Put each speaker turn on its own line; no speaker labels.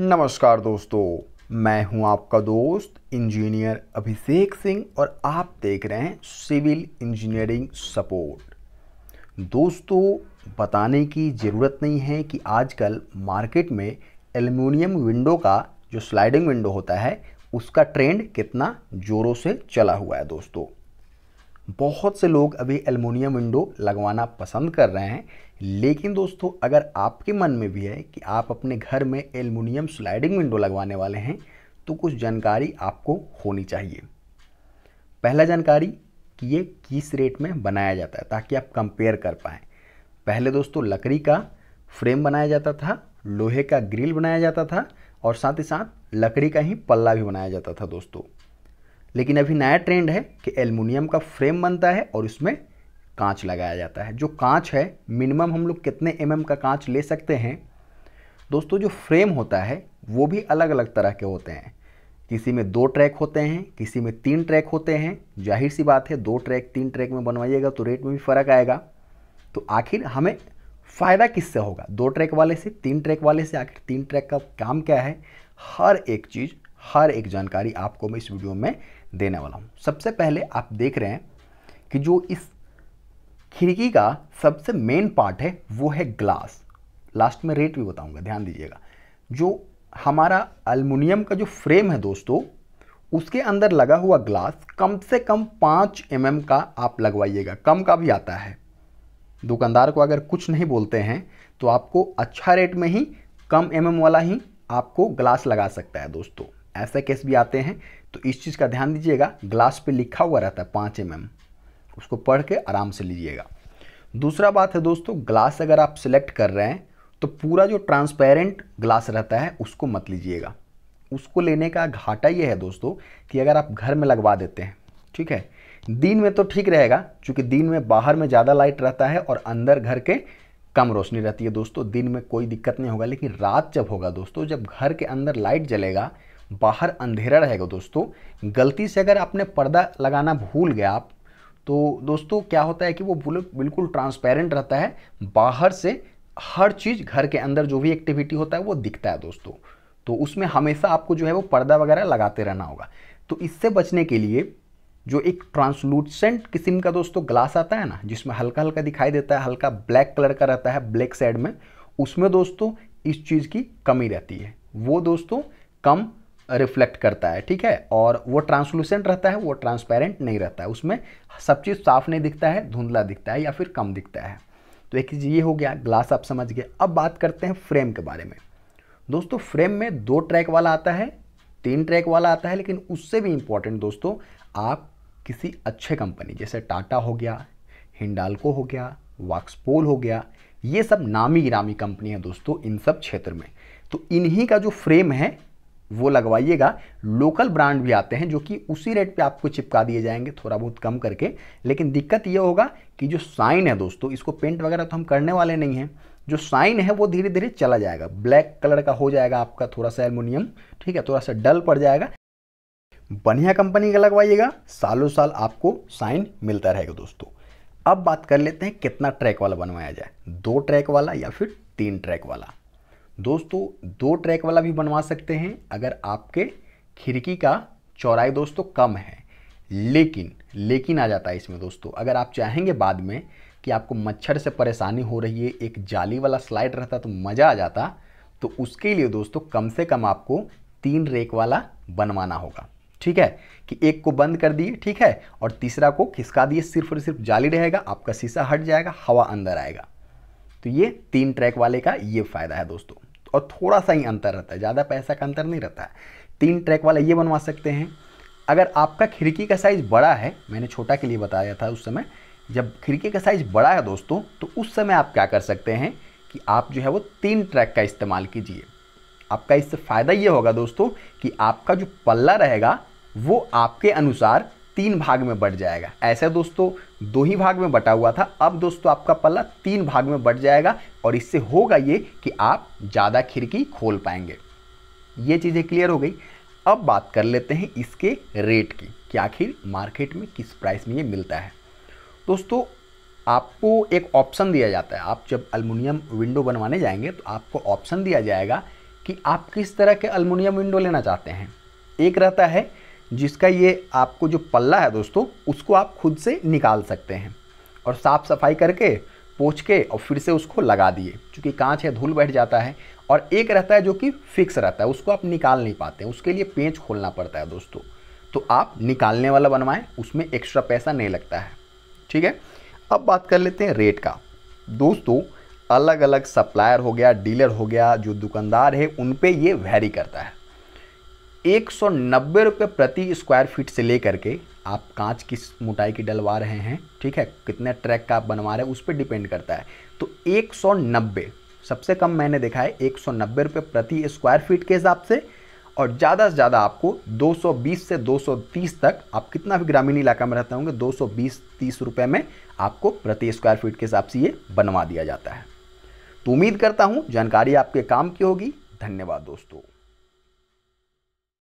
नमस्कार दोस्तों मैं हूं आपका दोस्त इंजीनियर अभिषेक सिंह और आप देख रहे हैं सिविल इंजीनियरिंग सपोर्ट दोस्तों बताने की ज़रूरत नहीं है कि आजकल मार्केट में एल्यूमिनियम विंडो का जो स्लाइडिंग विंडो होता है उसका ट्रेंड कितना ज़ोरों से चला हुआ है दोस्तों बहुत से लोग अभी एलमोनियम विंडो लगवाना पसंद कर रहे हैं लेकिन दोस्तों अगर आपके मन में भी है कि आप अपने घर में एलमोनियम स्लाइडिंग विंडो लगवाने वाले हैं तो कुछ जानकारी आपको होनी चाहिए पहला जानकारी कि ये किस रेट में बनाया जाता है ताकि आप कंपेयर कर पाएँ पहले दोस्तों लकड़ी का फ्रेम बनाया जाता था लोहे का ग्रिल बनाया जाता था और साथ ही साथ लकड़ी का ही पल्ला भी बनाया जाता था दोस्तों लेकिन अभी नया ट्रेंड है कि एलमिनियम का फ्रेम बनता है और उसमें कांच लगाया जाता है जो कांच है मिनिमम हम लोग कितने एम mm का कांच ले सकते हैं दोस्तों जो फ्रेम होता है वो भी अलग अलग तरह के होते हैं किसी में दो ट्रैक होते हैं किसी में तीन ट्रैक होते हैं जाहिर सी बात है दो ट्रैक तीन ट्रैक में बनवाइएगा तो रेट में भी फ़र्क आएगा तो आखिर हमें फ़ायदा किससे होगा दो ट्रैक वाले से तीन ट्रैक वाले से आखिर तीन ट्रैक का काम क्या है हर एक चीज़ हर एक जानकारी आपको मैं इस वीडियो में देने वाला हूँ सबसे पहले आप देख रहे हैं कि जो इस खिड़की का सबसे मेन पार्ट है वो है ग्लास लास्ट में रेट भी बताऊंगा ध्यान दीजिएगा जो हमारा अल्मीनियम का जो फ्रेम है दोस्तों उसके अंदर लगा हुआ ग्लास कम से कम पाँच एम mm का आप लगवाइएगा कम का भी आता है दुकानदार को अगर कुछ नहीं बोलते हैं तो आपको अच्छा रेट में ही कम एम mm वाला ही आपको ग्लास लगा सकता है दोस्तों ऐसा केस भी आते हैं तो इस चीज़ का ध्यान दीजिएगा ग्लास पे लिखा हुआ रहता है पाँच एम उसको पढ़ के आराम से लीजिएगा दूसरा बात है दोस्तों ग्लास अगर आप सिलेक्ट कर रहे हैं तो पूरा जो ट्रांसपेरेंट ग्लास रहता है उसको मत लीजिएगा उसको लेने का घाटा ये है दोस्तों कि अगर आप घर में लगवा देते हैं ठीक है दिन में तो ठीक रहेगा क्योंकि दिन में बाहर में ज़्यादा लाइट रहता है और अंदर घर के कम रोशनी रहती है दोस्तों दिन में कोई दिक्कत नहीं होगा लेकिन रात जब होगा दोस्तों जब घर के अंदर लाइट जलेगा बाहर अंधेरा रहेगा दोस्तों गलती से अगर आपने पर्दा लगाना भूल गया आप तो दोस्तों क्या होता है कि वो बिल्कुल ट्रांसपेरेंट रहता है बाहर से हर चीज़ घर के अंदर जो भी एक्टिविटी होता है वो दिखता है दोस्तों तो उसमें हमेशा आपको जो है वो पर्दा वगैरह लगाते रहना होगा तो इससे बचने के लिए जो एक ट्रांसलूसेंट किस्म का दोस्तों ग्लास आता है ना जिसमें हल्का हल्का दिखाई देता है हल्का ब्लैक कलर का रहता है ब्लैक साइड में उसमें दोस्तों इस चीज़ की कमी रहती है वो दोस्तों कम रिफ्लेक्ट करता है ठीक है और वो ट्रांसलूसेंट रहता है वो ट्रांसपेरेंट नहीं रहता है उसमें सब चीज़ साफ नहीं दिखता है धुंधला दिखता है या फिर कम दिखता है तो एक चीज़ ये हो गया ग्लास आप समझ गए अब बात करते हैं फ्रेम के बारे में दोस्तों फ्रेम में दो ट्रैक वाला आता है तीन ट्रैक वाला आता है लेकिन उससे भी इम्पॉर्टेंट दोस्तों आप किसी अच्छे कंपनी जैसे टाटा हो गया हिंडालको हो गया वाक्सपोल हो गया ये सब नामी गिरामी कंपनी है दोस्तों इन सब क्षेत्र में तो इन्हीं का जो फ्रेम है वो लगवाइएगा लोकल ब्रांड भी आते हैं जो कि उसी रेट पे आपको चिपका दिए जाएंगे थोड़ा बहुत कम करके लेकिन दिक्कत ये होगा कि जो साइन है दोस्तों इसको पेंट वगैरह तो हम करने वाले नहीं हैं जो साइन है वो धीरे धीरे चला जाएगा ब्लैक कलर का हो जाएगा आपका थोड़ा सा एलमोनियम ठीक है थोड़ा सा डल पड़ जाएगा बढ़िया कंपनी का लगवाइएगा सालों साल आपको साइन मिलता रहेगा दोस्तों अब बात कर लेते हैं कितना ट्रैक वाला बनवाया जाए दो ट्रैक वाला या फिर तीन ट्रैक वाला दोस्तों दो ट्रैक वाला भी बनवा सकते हैं अगर आपके खिड़की का चौड़ाई दोस्तों कम है लेकिन लेकिन आ जाता है इसमें दोस्तों अगर आप चाहेंगे बाद में कि आपको मच्छर से परेशानी हो रही है एक जाली वाला स्लाइड रहता तो मज़ा आ जाता तो उसके लिए दोस्तों कम से कम आपको तीन रेक वाला बनवाना होगा ठीक है कि एक को बंद कर दिए ठीक है और तीसरा को खिसका दिए सिर्फ और सिर्फ जाली रहेगा आपका शीशा हट जाएगा हवा अंदर आएगा तो ये तीन ट्रैक वाले का ये फ़ायदा है दोस्तों और थोड़ा सा ही अंतर रहता है ज़्यादा पैसा का अंतर नहीं रहता है तीन ट्रैक वाला ये बनवा सकते हैं अगर आपका खिड़की का साइज़ बड़ा है मैंने छोटा के लिए बताया था उस समय जब खिड़की का साइज़ बड़ा है दोस्तों तो उस समय आप क्या कर सकते हैं कि आप जो है वो तीन ट्रैक का इस्तेमाल कीजिए आपका इससे फ़ायदा ये होगा दोस्तों कि आपका जो पल्ला रहेगा वो आपके अनुसार तीन भाग में बट जाएगा ऐसे दोस्तों दो ही भाग में बटा हुआ था अब दोस्तों आपका पल्ला तीन भाग में बढ़ जाएगा और इससे होगा ये कि आप ज़्यादा खिड़की खोल पाएंगे ये चीज़ें क्लियर हो गई अब बात कर लेते हैं इसके रेट की कि आखिर मार्केट में किस प्राइस में ये मिलता है दोस्तों आपको एक ऑप्शन दिया जाता है आप जब अल्मोनियम विंडो बनवाने जाएंगे तो आपको ऑप्शन दिया जाएगा कि आप किस तरह के अल्मोनियम विंडो लेना चाहते हैं एक रहता है जिसका ये आपको जो पल्ला है दोस्तों उसको आप खुद से निकाल सकते हैं और साफ़ सफाई करके पोछ के और फिर से उसको लगा दिए क्योंकि कांच है धूल बैठ जाता है और एक रहता है जो कि फिक्स रहता है उसको आप निकाल नहीं पाते हैं उसके लिए पेंच खोलना पड़ता है दोस्तों तो आप निकालने वाला बनवाएं उसमें एक्स्ट्रा पैसा नहीं लगता है ठीक है अब बात कर लेते हैं रेट का दोस्तों अलग अलग सप्लायर हो गया डीलर हो गया जो दुकानदार है उन पर ये वैरी करता है एक सौ नब्बे रुपये प्रति स्क्वायर फीट से लेकर के आप कांच की मोटाई की डलवा रहे हैं ठीक है कितने ट्रैक का आप बनवा रहे हैं उस पर डिपेंड करता है तो 190 सबसे कम मैंने देखा है एक सौ प्रति स्क्वायर फीट के हिसाब से और ज़्यादा से ज़्यादा आपको 220 से 230 तक आप कितना भी ग्रामीण इलाका में रहते होंगे 220 30 रुपए में आपको प्रति स्क्वायर फीट के हिसाब से ये बनवा दिया जाता है तो उम्मीद करता हूँ जानकारी आपके काम की होगी धन्यवाद दोस्तों